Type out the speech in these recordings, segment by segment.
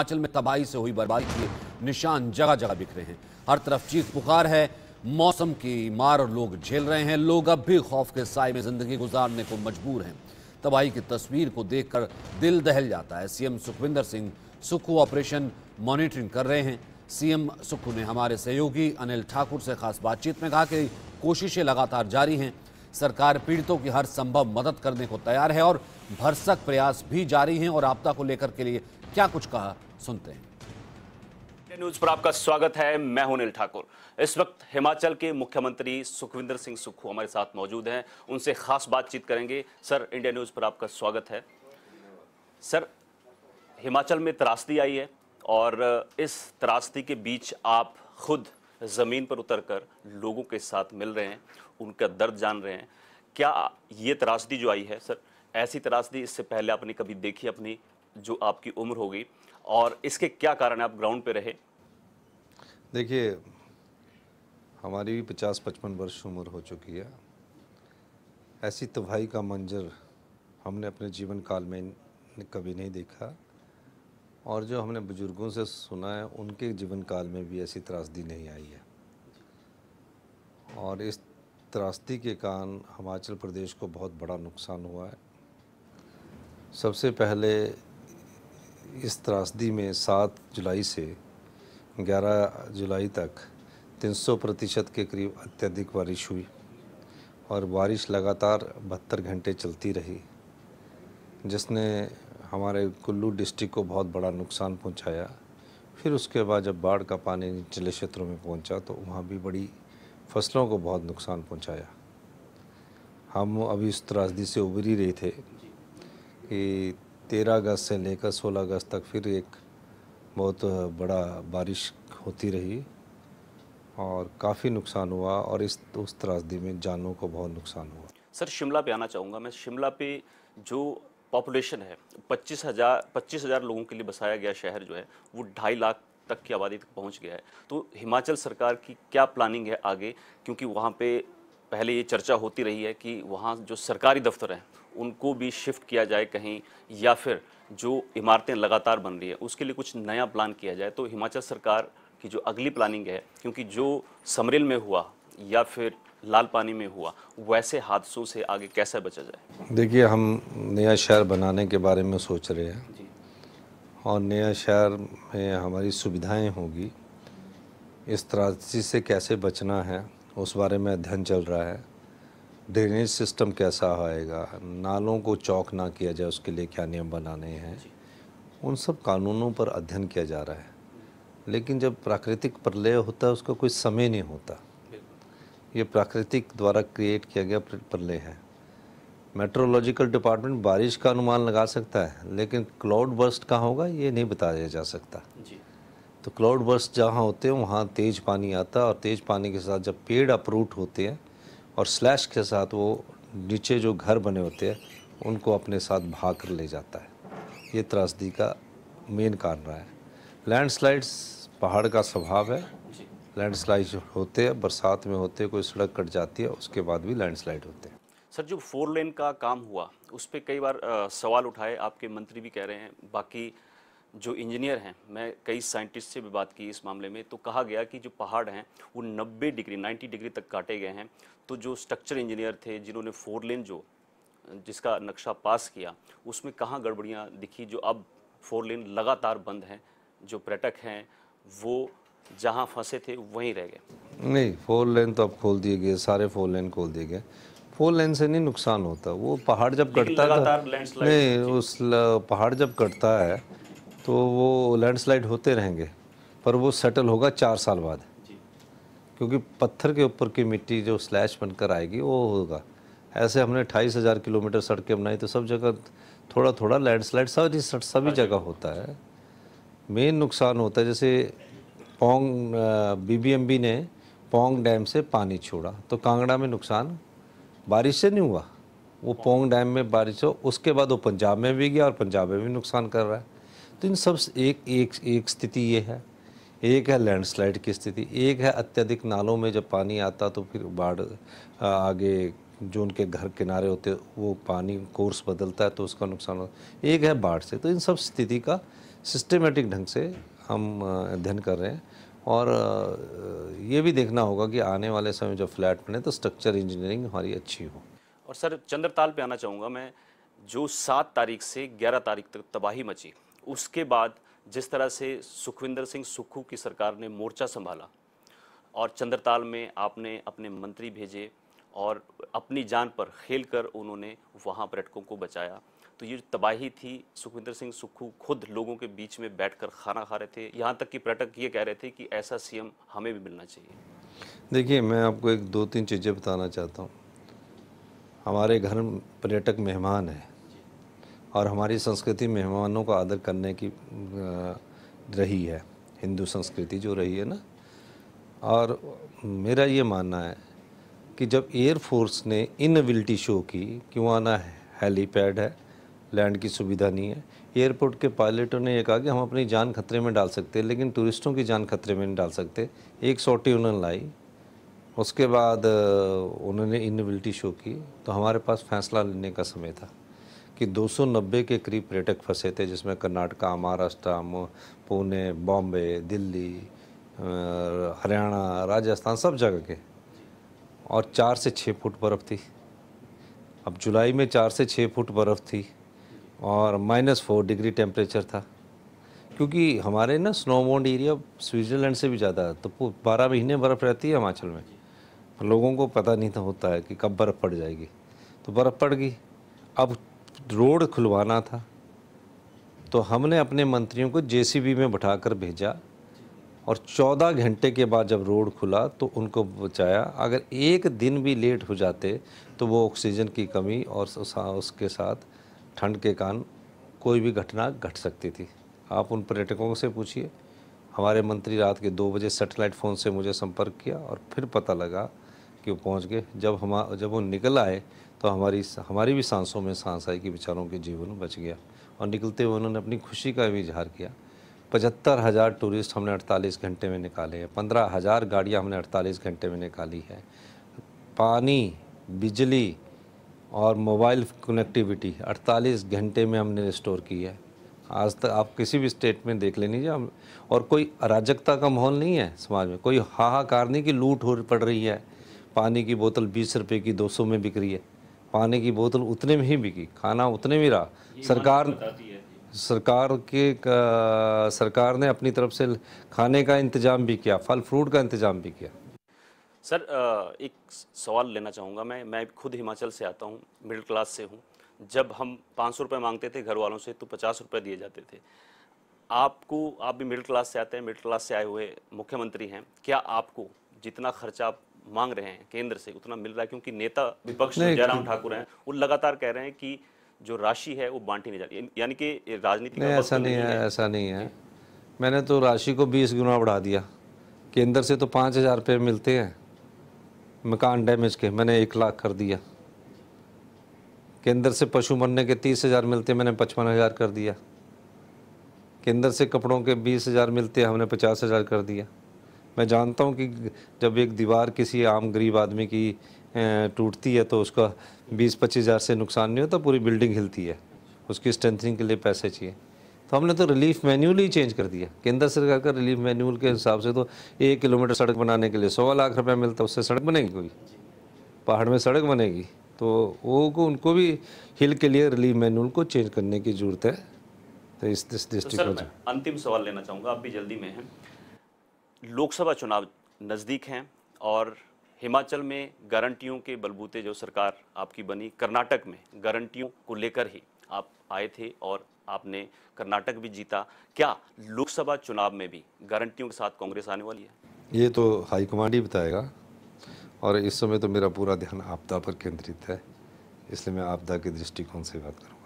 हिमाचल में तबाही से हुई बर्बादी के निशान जगह जगह बिखरे हैं हर तरफ चीख पुकार है मौसम की मार लोग झेल रहे हैं लोग अब भी खौफ के साय में जिंदगी गुजारने को मजबूर हैं तबाही की तस्वीर को देखकर दिल दहल जाता है CM Sukhvinder Singh Sukhu operation monitoring कर रहे हैं सीएम सुक्खू ने हमारे सहयोगी अनिल ठाकुर से खास बातचीत में कहा कि कोशिशें लगातार जारी हैं सरकार पीड़ितों की हर संभव मदद करने को तैयार है और भरसक प्रयास भी जारी हैं और आपदा को लेकर के लिए क्या कुछ कहा सुनते हैं न्यूज पर आपका स्वागत है मैं हूं अनिल ठाकुर इस वक्त हिमाचल के मुख्यमंत्री सुखविंदर सिंह सुक्खू हमारे साथ मौजूद हैं उनसे खास बातचीत करेंगे सर इंडिया न्यूज पर आपका स्वागत है सर हिमाचल में त्रासदी आई है और इस त्रासदी के बीच आप खुद ज़मीन पर उतरकर लोगों के साथ मिल रहे हैं उनका दर्द जान रहे हैं क्या ये त्रासदी जो आई है सर ऐसी त्रासदी इससे पहले आपने कभी देखी अपनी जो आपकी उम्र होगी और इसके क्या कारण आप ग्राउंड पे रहे देखिए हमारी भी पचास पचपन वर्ष उम्र हो चुकी है ऐसी तबाही का मंजर हमने अपने जीवन काल में कभी नहीं देखा और जो हमने बुज़ुर्गों से सुना है उनके जीवन काल में भी ऐसी त्रासदी नहीं आई है और इस त्रासदी के कारण हिमाचल प्रदेश को बहुत बड़ा नुकसान हुआ है सबसे पहले इस त्रासदी में सात जुलाई से ग्यारह जुलाई तक 300 प्रतिशत के करीब अत्यधिक बारिश हुई और बारिश लगातार बहत्तर घंटे चलती रही जिसने हमारे कुल्लू डिस्ट्रिक्ट को बहुत बड़ा नुकसान पहुंचाया फिर उसके बाद जब बाढ़ का पानी निचले क्षेत्रों में पहुंचा तो वहाँ भी बड़ी फसलों को बहुत नुकसान पहुंचाया हम अभी उस त्रासदी से उभर ही रहे थे कि तेरह अगस्त से लेकर सोलह अगस्त तक फिर एक बहुत बड़ा बारिश होती रही और काफ़ी नुकसान हुआ और इस उस त्रासदी में जानों को बहुत नुकसान हुआ सर शिमला पे आना चाहूँगा मैं शिमला पे जो पॉपुलेशन है पच्चीस हज़ार पच्चीस हज़ार लोगों के लिए बसाया गया शहर जो है वो ढाई लाख तक की आबादी तक पहुँच गया है तो हिमाचल सरकार की क्या प्लानिंग है आगे क्योंकि वहाँ पे पहले ये चर्चा होती रही है कि वहाँ जो सरकारी दफ्तर हैं उनको भी शिफ्ट किया जाए कहीं या फिर जो इमारतें लगातार बन रही है उसके लिए कुछ नया प्लान किया जाए तो हिमाचल सरकार की जो अगली प्लानिंग है क्योंकि जो समरिल में हुआ या फिर लाल पानी में हुआ वैसे हादसों से आगे कैसे बचा जाए देखिए हम नया शहर बनाने के बारे में सोच रहे हैं और नया शहर में हमारी सुविधाएं होगी इस त्रासदी से कैसे बचना है उस बारे में अध्ययन चल रहा है ड्रेनेज सिस्टम कैसा आएगा नालों को चौक ना किया जाए उसके लिए क्या नियम बनाने हैं उन सब कानूनों पर अध्ययन किया जा रहा है लेकिन जब प्राकृतिक प्रलय होता है उसका कोई समय नहीं होता ये प्राकृतिक द्वारा क्रिएट किया गया प्रलय है मेट्रोलॉजिकल डिपार्टमेंट बारिश का अनुमान लगा सकता है लेकिन क्लाउड बर्स्ट कहाँ होगा ये नहीं बताया जा सकता जी। तो क्लाउड बर्स्ट जहाँ होते हैं वहाँ तेज़ पानी आता है और तेज़ पानी के साथ जब पेड़ अपरूट होते हैं और स्लैश के साथ वो नीचे जो घर बने होते हैं उनको अपने साथ भाग कर ले जाता है ये त्रासदी का मेन कारण रहा है लैंडस्लाइड्स पहाड़ का स्वभाव है लैंडस्लाइड्स होते हैं बरसात में होते हैं कोई सड़क कट जाती है उसके बाद भी लैंडस्लाइड होते हैं सर जो फोर लेन का काम हुआ उस पर कई बार आ, सवाल उठाए आपके मंत्री भी कह रहे हैं बाकी जो इंजीनियर हैं मैं कई साइंटिस्ट से भी बात की इस मामले में तो कहा गया कि जो पहाड़ हैं वो 90 डिग्री 90 डिग्री तक काटे गए हैं तो जो स्ट्रक्चर इंजीनियर थे जिन्होंने फोर लेन जो जिसका नक्शा पास किया उसमें कहाँ गड़बड़ियाँ दिखी जो अब फोर लेन लगातार बंद हैं जो पर्यटक हैं वो जहाँ फंसे थे वहीं रह गए नहीं फोर लेन तो अब खोल दिए गए सारे फोर लेन खोल दिए गए फोर लेन से नहीं नुकसान होता वो पहाड़ जब कटता है नहीं उस पहाड़ जब कटता है तो वो लैंडस्लाइड होते रहेंगे पर वो सेटल होगा चार साल बाद क्योंकि पत्थर के ऊपर की मिट्टी जो स्लैश बनकर आएगी वो होगा ऐसे हमने अट्ठाईस हज़ार किलोमीटर सड़कें बनाई तो सब जगह थोड़ा थोड़ा लैंडस्लाइड सभी सभी हाँ जगह होता है मेन नुकसान होता है जैसे पोंग बीबीएमबी ने पोंग डैम से पानी छोड़ा तो कांगड़ा में नुकसान बारिश से नहीं हुआ वो पोंग हाँ। डैम में बारिश हो उसके बाद वो पंजाब में भी गया और पंजाब में भी नुकसान कर रहा है तो इन सब एक एक एक स्थिति ये है एक है लैंडस्लाइड की स्थिति एक है अत्यधिक नालों में जब पानी आता तो फिर बाढ़ आगे जो उनके घर किनारे होते वो पानी कोर्स बदलता है तो उसका नुकसान होता एक है बाढ़ से तो इन सब स्थिति का सिस्टमेटिक ढंग से हम अध्ययन कर रहे हैं और ये भी देखना होगा कि आने वाले समय जब फ्लैट बने तो स्ट्रक्चर इंजीनियरिंग हमारी अच्छी हो और सर चंद्रताल पे आना चाहूँगा मैं जो सात तारीख से ग्यारह तारीख तक तबाही मची उसके बाद जिस तरह से सुखविंदर सिंह सुक्खू की सरकार ने मोर्चा संभाला और चंद्रताल में आपने अपने मंत्री भेजे और अपनी जान पर खेल कर उन्होंने वहाँ पर्यटकों को बचाया तो ये तबाही थी सुखविंदर सिंह सुक्खू खुद लोगों के बीच में बैठकर खाना खा रहे थे यहाँ तक कि पर्यटक ये कह रहे थे कि ऐसा सीएम हमें भी मिलना चाहिए देखिए मैं आपको एक दो तीन चीज़ें बताना चाहता हूँ हमारे घर पर्यटक मेहमान हैं और हमारी संस्कृति मेहमानों का आदर करने की रही है हिंदू संस्कृति जो रही है ना और मेरा ये मानना है कि जब एयरफोर्स ने इनविलिटी शो की कि वहाँ ना हेलीपैड है लैंड की सुविधा नहीं है एयरपोर्ट के पायलटों ने यह कहा कि हम अपनी जान खतरे में डाल सकते हैं लेकिन टूरिस्टों की जान खतरे में नहीं डाल सकते एक सौटी उन्होंने लाई उसके बाद उन्होंने इनविलिटी शो की तो हमारे पास फैसला लेने का समय था कि 290 के करीब पर्यटक फंसे थे जिसमें कर्नाटका महाराष्ट्र पुणे बॉम्बे दिल्ली हरियाणा राजस्थान सब जगह के और चार से छः फुट बर्फ़ थी अब जुलाई में चार से छः फुट बर्फ़ थी और माइनस फोर डिग्री टेम्परेचर था क्योंकि हमारे ना स्नोबोंड एरिया स्विट्ज़रलैंड से भी ज़्यादा तो बारह महीने बर्फ़ रहती है हिमाचल में लोगों को पता नहीं था होता है कि कब बर्फ़ पड़ जाएगी तो बर्फ़ पड़ गई अब रोड खुलवाना था तो हमने अपने मंत्रियों को जेसीबी में बैठाकर भेजा और 14 घंटे के बाद जब रोड खुला तो उनको बचाया अगर एक दिन भी लेट हो जाते तो वो ऑक्सीजन की कमी और उसके साथ ठंड के कारण कोई भी घटना घट सकती थी आप उन पर्यटकों से पूछिए हमारे मंत्री रात के दो बजे सेटेलाइट फ़ोन से मुझे संपर्क किया और फिर पता लगा कि वो पहुँच गए जब हम जब वो निकल आए तो हमारी हमारी भी सांसों में सांस आई कि बेचारों के जीवन बच गया और निकलते हुए उन्होंने अपनी खुशी का भी इजहार किया पचहत्तर हज़ार टूरिस्ट हमने 48 घंटे में निकाले हैं पंद्रह हज़ार गाड़ियाँ हमने 48 घंटे में निकाली है पानी बिजली और मोबाइल कनेक्टिविटी 48 घंटे में हमने रिस्टोर की है आज तक आप किसी भी स्टेट में देख लेनी हम और कोई अराजकता का माहौल नहीं है समाज में कोई हाहाकार नहीं कि लूट हो पड़ रही है पानी की बोतल बीस रुपए की दो सौ में बिक रही है पानी की बोतल उतने में ही बिकी खाना उतने में रहा सरकार सरकार के का, सरकार ने अपनी तरफ से खाने का इंतजाम भी किया फल फ्रूट का इंतजाम भी किया सर एक सवाल लेना चाहूँगा मैं मैं खुद हिमाचल से आता हूँ मिडिल क्लास से हूँ जब हम पाँच सौ रुपये मांगते थे घर वालों से तो पचास रुपये दिए जाते थे आपको आप भी मिडिल क्लास से आते हैं मिडिल क्लास से आए हुए मुख्यमंत्री हैं क्या आपको जितना खर्चा आप मांग रहे हैं केंद्र से उतना मिल रहा है क्योंकि नेता विपक्ष जयराम ठाकुर हैं वो लगातार कह रहे हैं कि जो राशि है वो बांटी नहीं जा रही यानी कि राजनीति नहीं ऐसा तो नहीं है ऐसा नहीं है मैंने तो राशि को बीस गुना बढ़ा दिया केंद्र से तो पाँच हज़ार रुपये मिलते हैं मकान डैमेज के मैंने एक लाख कर दिया केंद्र से पशु मरने के तीस हज़ार मिलते मैंने पचपन हज़ार कर दिया केंद्र से कपड़ों के बीस हज़ार मिलते हमने पचास हज़ार कर दिया मैं जानता हूँ कि जब एक दीवार किसी आम गरीब आदमी की टूटती है तो उसका बीस पच्चीस हज़ार से नुकसान नहीं होता पूरी बिल्डिंग हिलती है उसकी स्ट्रेंथनिंग के लिए पैसे चाहिए तो हमने तो रिलीफ मैन्यूल ही चेंज कर दिया केंद्र सरकार का रिलीफ मैन्यूल के हिसाब से तो एक किलोमीटर सड़क बनाने के लिए सवा लाख रुपया मिलता है उससे सड़क बनेगी कोई पहाड़ में सड़क बनेगी तो वो को उनको भी हिल के लिए रिलीफ मैन्यूल को चेंज करने की ज़रूरत है तो इस तो डिस्ट्रिक्ट तो अंतिम सवाल लेना चाहूँगा आप भी जल्दी में हैं लोकसभा चुनाव नज़दीक हैं और हिमाचल में गारंटियों के बलबूते जो सरकार आपकी बनी कर्नाटक में गारंटियों को लेकर ही आप आए थे और आपने कर्नाटक भी जीता क्या लोकसभा चुनाव में भी गारंटियों के साथ कांग्रेस आने वाली है ये तो हाईकमांड ही बताएगा और इस समय तो मेरा पूरा ध्यान आपदा पर केंद्रित है इसलिए मैं आपदा के दृष्टिकोण से बात करूँ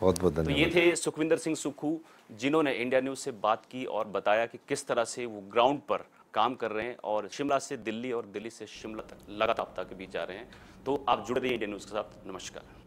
बहुत बहुत धन्यवाद तो ये थे सुखविंदर सिंह सुखू जिन्होंने इंडिया न्यूज़ से बात की और बताया कि किस तरह से वो ग्राउंड पर काम कर रहे हैं और शिमला से दिल्ली और दिल्ली से शिमला तक लगातार के बीच जा रहे हैं तो आप जुड़ रही इंडिया न्यूज़ के साथ नमस्कार